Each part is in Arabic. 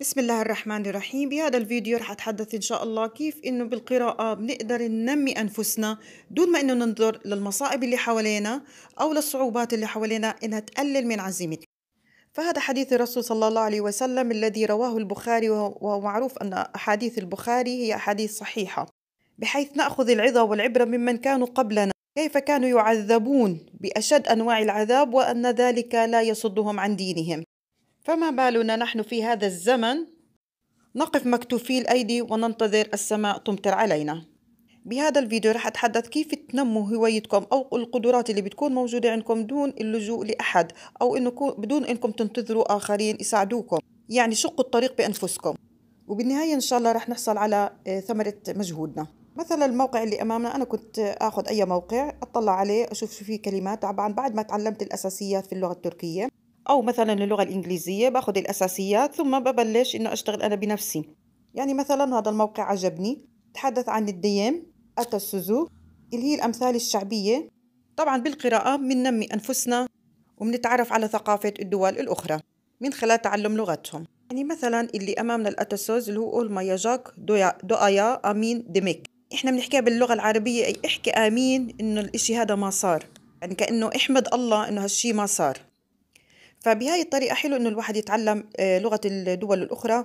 بسم الله الرحمن الرحيم بهذا الفيديو رح أتحدث إن شاء الله كيف إنه بالقراءة بنقدر ننمي أنفسنا دون ما إنه ننظر للمصائب اللي حوالينا أو للصعوبات اللي حوالينا إنها تقلل من عزيمتنا فهذا حديث الرسول صلى الله عليه وسلم الذي رواه البخاري وهو معروف أن أحاديث البخاري هي أحاديث صحيحة بحيث نأخذ العظة والعبرة ممن كانوا قبلنا كيف كانوا يعذبون بأشد أنواع العذاب وأن ذلك لا يصدهم عن دينهم فما بالنا نحن في هذا الزمن نقف مكتوفي الأيدي وننتظر السماء تمطر علينا بهذا الفيديو رح أتحدث كيف تنموا هوايتكم أو القدرات اللي بتكون موجودة عندكم دون اللجوء لأحد أو إنه بدون إنكم تنتظروا آخرين يساعدوكم يعني شقوا الطريق بأنفسكم وبالنهاية إن شاء الله رح نحصل على آه، ثمرة مجهودنا مثلا الموقع اللي امامنا انا كنت اخذ اي موقع اطلع عليه اشوف شو فيه كلمات طبعا بعد ما تعلمت الاساسيات في اللغه التركيه أو مثلا اللغة الإنجليزية باخد الأساسيات ثم ببلش إنه أشتغل أنا بنفسي يعني مثلا هذا الموقع عجبني تحدث عن الديم أتى السوزو اللي هي الأمثال الشعبية طبعا بالقراءة بننمي أنفسنا وبنتعرف على ثقافة الدول الأخرى من خلال تعلم لغتهم يعني مثلا اللي أمامنا الأتسوز اللي هو أول ما يجاك دؤيا أمين ديميك إحنا بنحكيها باللغة العربية أي احكي آمين إنه الإشي هذا ما صار يعني كأنه احمد الله إنه هالشي ما صار فبهاي الطريقة حلو إنه الواحد يتعلم آه، لغة الدول الأخرى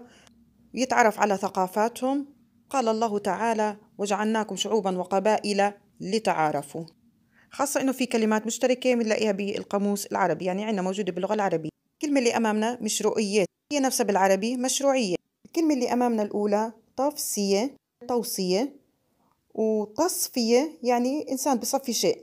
ويتعرف على ثقافاتهم قال الله تعالى وجعلناكم شعوبا وقبائل لتعارفوا خاصة إنه في كلمات مشتركة بنلاقيها بالقاموس العربي يعني عندنا موجودة باللغة العربية الكلمة اللي أمامنا مشروعية هي نفسها بالعربي مشروعية الكلمة اللي أمامنا الأولى طفسية توصية وتصفية يعني إنسان بصفي شيء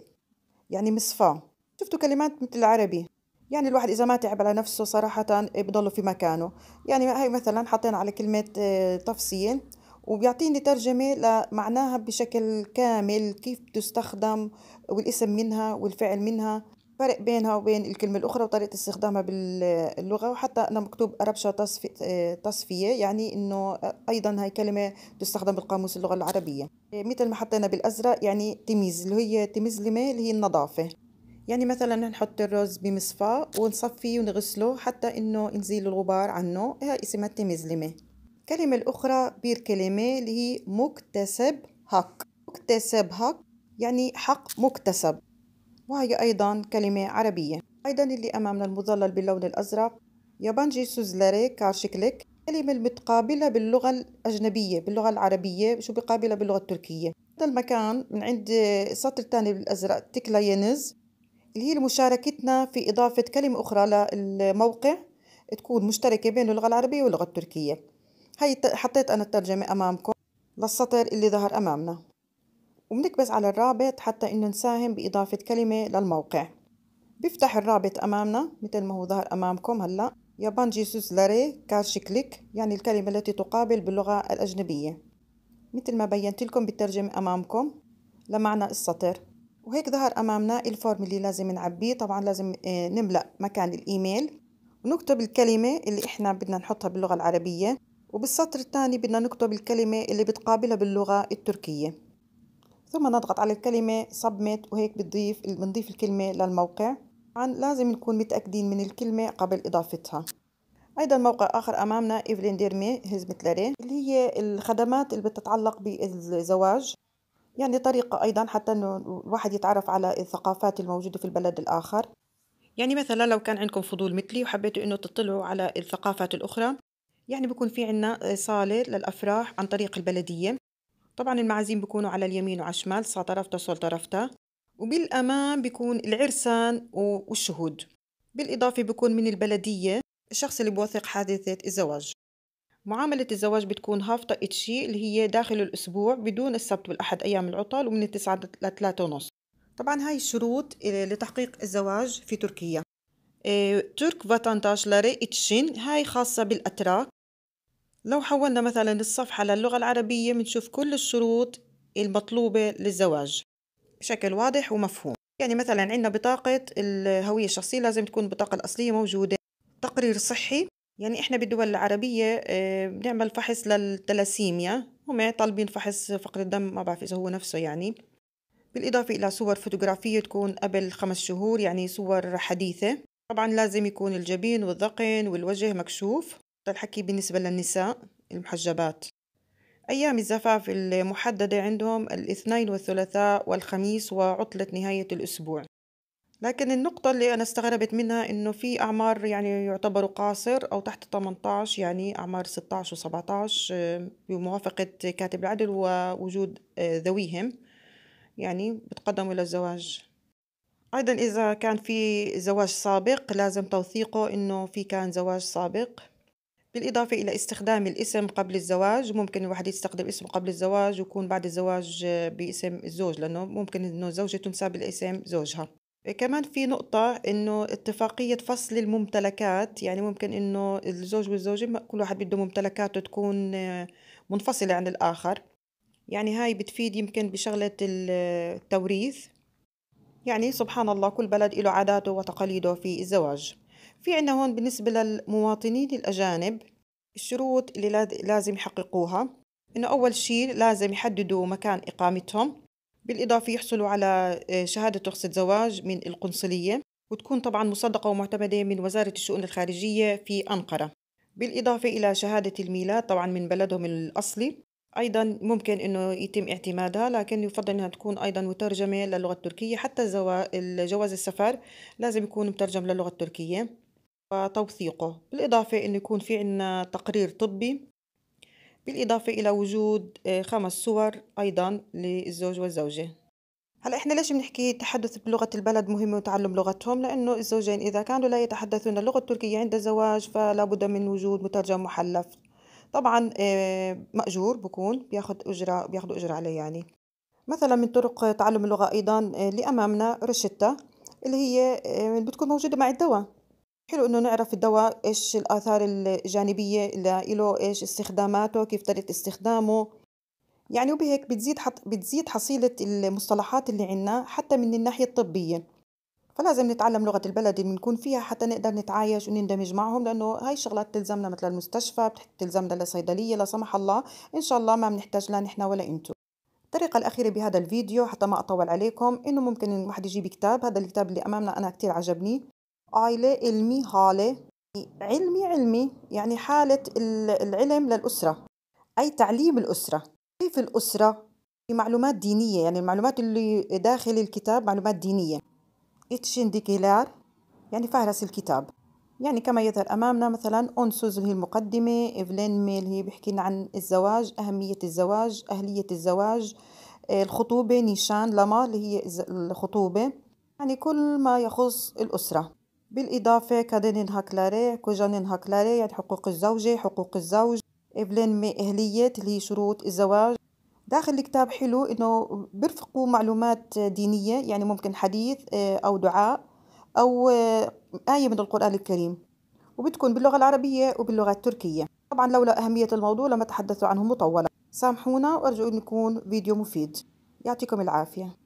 يعني مصفاه شفتوا كلمات مثل العربي يعني الواحد إذا ما تعب على نفسه صراحة بضله في مكانه يعني هاي مثلا حطينا على كلمة آه، تفصيل وبيعطيني ترجمة لمعناها بشكل كامل كيف بتستخدم والاسم منها والفعل منها فرق بينها وبين الكلمة الأخرى وطريقة استخدامها باللغة وحتى أنا مكتوب ربشة آه، تصفية يعني إنه أيضا هاي كلمة تستخدم بالقاموس اللغة العربية آه، مثل ما حطينا بالأزرق يعني تميز اللي هي تمزلمة اللي هي النظافة يعني مثلا نحط الرز بمصفى ونصفيه ونغسله حتى انه نزيل الغبار عنه هي اسمها مزلمة الكلمة الأخرى بير كلمة اللي هي مكتسب حق مكتسب حق يعني حق مكتسب وهي أيضا كلمة عربية أيضا اللي أمامنا المظلل باللون الأزرق يابانجي سوزلري كارشكلك كلمة المتقابلة باللغة الأجنبية باللغة العربية شو بقابلة باللغة التركية هذا المكان من عند السطر الثاني بالأزرق تكلاينز ينز اللي هي مشاركتنا في إضافة كلمة أخرى للموقع تكون مشتركة بين اللغة العربية واللغة التركية هاي حطيت أنا الترجمة أمامكم للسطر اللي ظهر أمامنا وبنكبس على الرابط حتى إنه نساهم بإضافة كلمة للموقع بيفتح الرابط أمامنا مثل ما هو ظهر أمامكم هلأ يابان جيسوس لاري كارشي كليك يعني الكلمة التي تقابل باللغة الأجنبية مثل ما بينت لكم بالترجمة أمامكم لمعنى السطر وهيك ظهر أمامنا الفورم اللي لازم نعبيه طبعا لازم آه، نملأ مكان الإيميل ونكتب الكلمة اللي إحنا بدنا نحطها باللغة العربية وبالسطر الثاني بدنا نكتب الكلمة اللي بتقابلها باللغة التركية ثم نضغط على الكلمة سبميت وهيك بتضيف بنضيف الكلمة للموقع طبعا لازم نكون متأكدين من الكلمة قبل إضافتها أيضا موقع آخر أمامنا إيفلين ديرمي هزمة اللي هي الخدمات اللي بتتعلق بالزواج يعني طريقة أيضا حتى أنه الواحد يتعرف على الثقافات الموجودة في البلد الآخر يعني مثلا لو كان عندكم فضول مثلي وحبيتوا أنه تطلعوا على الثقافات الأخرى يعني بكون في عنا صالة للأفراح عن طريق البلدية طبعا المعازيم بيكونوا على اليمين وعلى الشمال صا طرفته صول طرفته وبالأمام بيكون العرسان والشهود بالإضافة بيكون من البلدية الشخص اللي بوثق حادثة الزواج معاملة الزواج بتكون هافطة اتشي اللي هي داخل الأسبوع بدون السبت والأحد أيام العطل ومن التسعة لثلاثة ونص طبعا هاي الشروط لتحقيق الزواج في تركيا إيه، ترك لاري اتشين هاي خاصة بالأتراك لو حولنا مثلا الصفحة للغة العربية بنشوف كل الشروط المطلوبة للزواج بشكل واضح ومفهوم يعني مثلا عندنا بطاقة الهوية الشخصية لازم تكون البطاقة الأصلية موجودة تقرير صحي يعني احنا بالدول العربية آه، بنعمل فحص للتلاسيميا هم طالبين فحص فقر الدم ما بعرف إذا هو نفسه يعني بالإضافة إلى صور فوتوغرافية تكون قبل خمس شهور يعني صور حديثة طبعا لازم يكون الجبين والذقن والوجه مكشوف الحكي بالنسبة للنساء المحجبات أيام الزفاف المحددة عندهم الاثنين والثلاثاء والخميس وعطلة نهاية الأسبوع لكن النقطة اللي أنا استغربت منها إنه في أعمار يعني يعتبروا قاصر أو تحت 18 يعني أعمار 16 و17 آه، بموافقة كاتب العدل ووجود آه، ذويهم يعني بتقدموا إلى الزواج أيضا إذا كان في زواج سابق لازم توثيقه إنه في كان زواج سابق بالإضافة إلى استخدام الاسم قبل الزواج ممكن الواحد يستخدم اسم قبل الزواج ويكون بعد الزواج آه، باسم الزوج لأنه ممكن إنه الزوجة تنسى بالاسم زوجها كمان في نقطة إنه اتفاقية فصل الممتلكات يعني ممكن إنه الزوج والزوجة كل واحد بده ممتلكاته تكون آه، منفصلة عن الآخر يعني هاي بتفيد يمكن بشغلة التوريث يعني سبحان الله كل بلد له عاداته وتقاليده في الزواج في عنا هون بالنسبة للمواطنين الأجانب الشروط اللي لازم يحققوها إنه أول شيء لازم يحددوا مكان إقامتهم بالإضافة يحصلوا على آه، شهادة رخصة زواج من القنصلية وتكون طبعا مصدقة ومعتمدة من وزارة الشؤون الخارجية في أنقرة بالإضافة إلى شهادة الميلاد طبعا من بلدهم الأصلي أيضا ممكن أنه يتم اعتمادها لكن يفضل أنها تكون أيضا مترجمة للغة التركية حتى جواز السفر لازم يكون مترجم للغة التركية وتوثيقه بالإضافة أنه يكون في عنا تقرير طبي بالإضافة إلى وجود آه، خمس صور أيضا للزوج والزوجة هلا احنا ليش بنحكي التحدث بلغة البلد مهم وتعلم لغتهم لأنه الزوجين إذا كانوا لا يتحدثون اللغة التركية عند الزواج فلا بد من وجود مترجم محلف طبعا آه، مأجور بكون بياخذ أجرة بياخذوا أجرة عليه يعني مثلا من طرق تعلم اللغة أيضا اللي آه، أمامنا روشيتا اللي هي بتكون موجودة مع الدواء حلو إنه نعرف الدواء إيش الآثار الجانبية اللي له إيش استخداماته كيف طريقة استخدامه يعني وبهيك بتزيد حط بتزيد حصيلة المصطلحات اللي عنا حتى من الناحية الطبية فلازم نتعلم لغة البلد اللي بنكون فيها حتى نقدر نتعايش ونندمج معهم لأنه هاي الشغلات تلزمنا مثل المستشفى بتلزمنا للصيدلية لا سمح الله إن شاء الله ما بنحتاج لا نحن ولا أنتم الطريقة الأخيرة بهذا الفيديو حتى ما أطول عليكم إنه ممكن الواحد يجيب كتاب هذا الكتاب اللي أمامنا أنا كتير عجبني عائلة علمي هالة علمي علمي يعني حالة العلم للأسرة أي تعليم الأسرة كيف الأسرة في معلومات دينية يعني المعلومات اللي داخل الكتاب معلومات دينية إتشين ديكيلار يعني فهرس الكتاب يعني كما يظهر أمامنا مثلا أونسوز اللي هي المقدمة إيفلين ميل هي بحكي لنا عن الزواج أهمية الزواج أهلية الزواج آه، الخطوبة نيشان لما اللي هي الخطوبة يعني كل ما يخص الأسرة بالإضافة كدين هاكلاري كوجانين هاكلاري يعني حقوق الزوجة حقوق الزوج إبلين مي أهلية اللي هي شروط الزواج داخل الكتاب حلو إنه بيرفقوا معلومات دينية يعني ممكن حديث آه، أو دعاء أو آه، آية من القرآن الكريم وبتكون باللغة العربية وباللغة التركية طبعا لولا أهمية الموضوع لما تحدثوا عنه مطولة سامحونا وأرجو أن يكون فيديو مفيد يعطيكم العافية